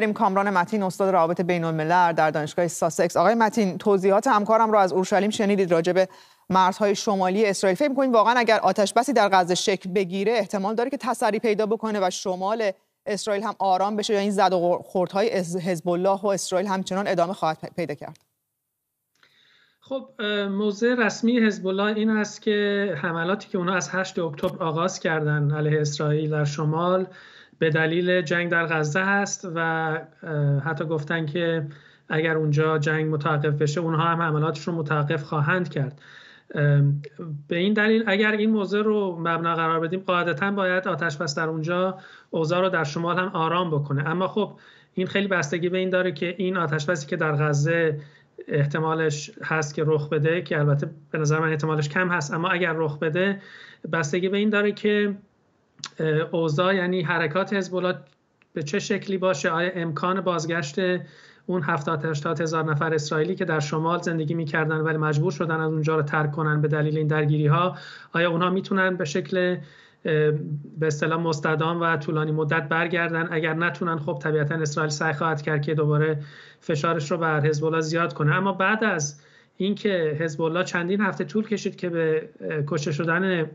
بریم کامران متین استاد روابط بین الملل در دانشگاه ساسکس آقای متین توضیحات همکارم رو از اورشلیم شنیدید راجع به مرزهای شمالی اسرائیل فکر می‌کنید واقعا اگر آتش بسی در غزه شکل بگیره احتمال داره که تسری پیدا بکنه و شمال اسرائیل هم آرام بشه یا این زد و خوردهای حزب الله و اسرائیل همچنان ادامه خواهد پیدا کرد خب موضع رسمی حزب الله این است که حملاتی که اونا از 8 اکتبر آغاز کردن علیه اسرائیل در شمال به دلیل جنگ در غزه هست و حتی گفتن که اگر اونجا جنگ متوقف بشه اونها هم رو متوقف خواهند کرد به این دلیل اگر این موضوع رو مبنا قرار بدیم قاعدتا باید آتش بس در اونجا اوضاع رو در شمال هم آرام بکنه اما خب این خیلی بستگی به این داره که این آتش بسی که در غزه احتمالش هست که رخ بده که البته به نظر من احتمالش کم هست اما اگر رخ بده بستگی به این داره که اوضاع یعنی حرکات حزب به چه شکلی باشه آیا امکان بازگشت اون 70 80 هزار نفر اسرائیلی که در شمال زندگی میکردن ولی مجبور شدن از اونجا رو ترک کنن به دلیل این درگیری ها آیا اونها میتونن به شکل به اصطلاح مستدام و طولانی مدت برگردن اگر نتونن خب طبیعتا اسرائیل سعی خواهد کرد که دوباره فشارش رو بر حزب زیاد کنه اما بعد از اینکه حزب چندین هفته طول کشید که به کشته شدن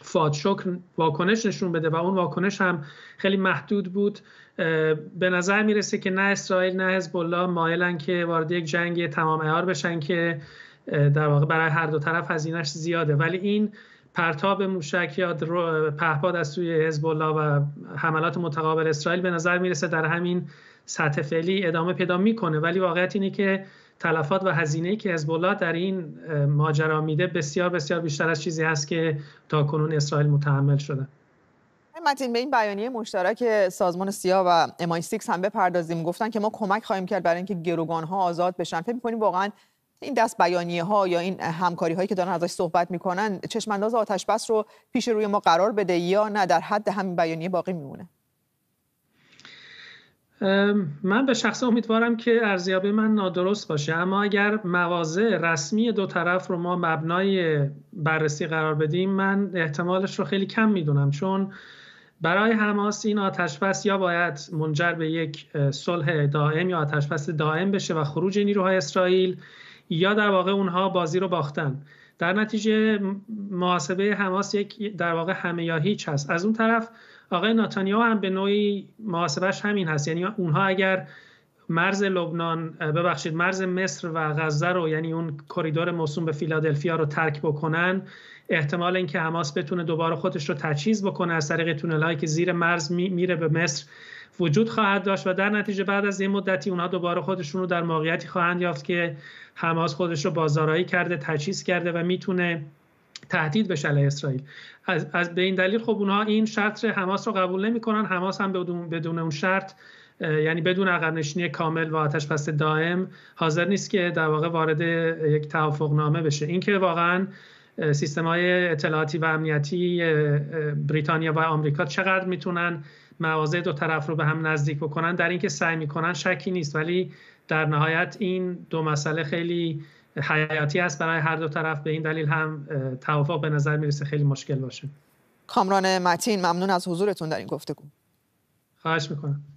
فادشکر واکنش نشون بده و اون واکنش هم خیلی محدود بود به نظر میرسه که نه اسرائیل نه حزب الله مایلن که وارد یک جنگ تمام اعار بشن که در واقع برای هر دو طرف هزینهش زیاده ولی این پرتاب موشک یا پهپاد از سوی حزب و حملات متقابل اسرائیل به نظر میرسه در همین سطح فعلی ادامه پیدا میکنه ولی واقعیت اینه که تلفات و هزینه که حزب در این ماجرا میده بسیار بسیار بیشتر از چیزی هست که تا کنون اسرائیل متحمل شده متین به این بیانیه مشترک سازمان سیا و امای 6 هم بپردازیم گفتن که ما کمک خواهیم کرد برای اینکه گروگان ها آزاد بشن فکر واقعا این دست بیانیه ها یا این همکاری هایی که دارن ازش صحبت میکنن چشم انداز آتش بس رو پیش روی ما قرار بده یا نه در حد همین بیانیه باقی میمونه من به شخص امیدوارم که ارزیابی من نادرست باشه اما اگر مواضع رسمی دو طرف رو ما مبنای بررسی قرار بدیم من احتمالش رو خیلی کم میدونم چون برای حماس این بس یا باید منجر به یک صلح دائم یا بس دائم بشه و خروج نیروهای اسرائیل یا در واقع اونها بازی رو باختن در نتیجه محاسبه حماس یک در واقع همه یا هیچ هست از اون طرف آقای ناتانیاهو هم به نوعی محاسبش همین هست یعنی اونها اگر مرز لبنان ببخشید مرز مصر و غزه رو یعنی اون کریدور موسوم به فیلادلفیا رو ترک بکنن احتمال اینکه حماس بتونه دوباره خودش رو تجهیز بکنه از طریق تونل‌هایی که زیر مرز میره به مصر وجود خواهد داشت و در نتیجه بعد از یه مدتی اونها دوباره خودشون رو در موقعیتی خواهند یافت که حماس خودش رو بازارایی کرده تجهیز کرده و میتونه تهدید بشه علیه اسرائیل از, از به این دلیل خب اونها این شرط حماس رو قبول نمیکنن حماس هم بدون, بدون اون شرط یعنی بدون عقب نشینی کامل و آتش پس دائم حاضر نیست که در واقع وارد یک توافق نامه بشه اینکه واقعا سیستم های اطلاعاتی و امنیتی بریتانیا و آمریکا چقدر میتونن مواضع دو طرف رو به هم نزدیک بکنن در اینکه سعی میکنن شکی نیست ولی در نهایت این دو مسئله خیلی حیاتی است برای هر دو طرف به این دلیل هم توافق به نظر میرسه خیلی مشکل باشه کامران متین ممنون از حضورتون در این گفتگو خواهش میکنم